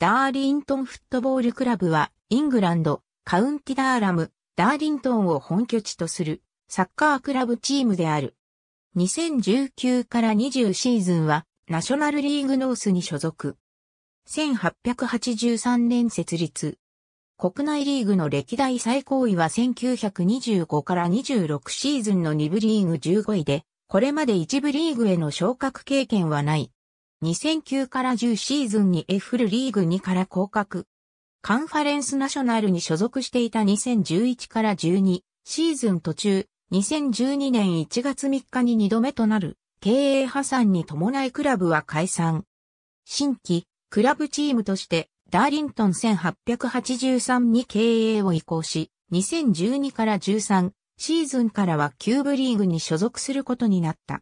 ダーリントンフットボールクラブは、イングランド、カウンティダーラム、ダーリントンを本拠地とする、サッカークラブチームである。2019から20シーズンは、ナショナルリーグノースに所属。1883年設立。国内リーグの歴代最高位は1925から26シーズンの2部リーグ15位で、これまで1部リーグへの昇格経験はない。2009から10シーズンにエフルリーグ2から降格。カンファレンスナショナルに所属していた2011から12シーズン途中、2012年1月3日に2度目となる経営破産に伴いクラブは解散。新規クラブチームとしてダーリントン1883に経営を移行し、2012から13シーズンからはキューブリーグに所属することになった。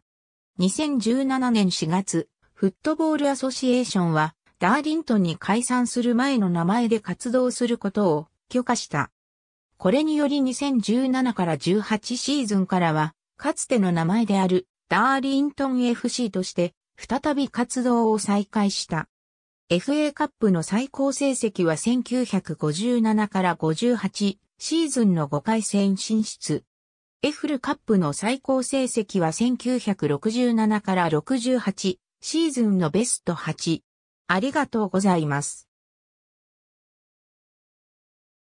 2017年4月、フットボールアソシエーションは、ダーリントンに解散する前の名前で活動することを許可した。これにより2017から18シーズンからは、かつての名前であるダーリントン FC として、再び活動を再開した。FA カップの最高成績は1957から58シーズンの5回戦進出。エフルカップの最高成績は1967から68シーズンのベスト8。ありがとうございます。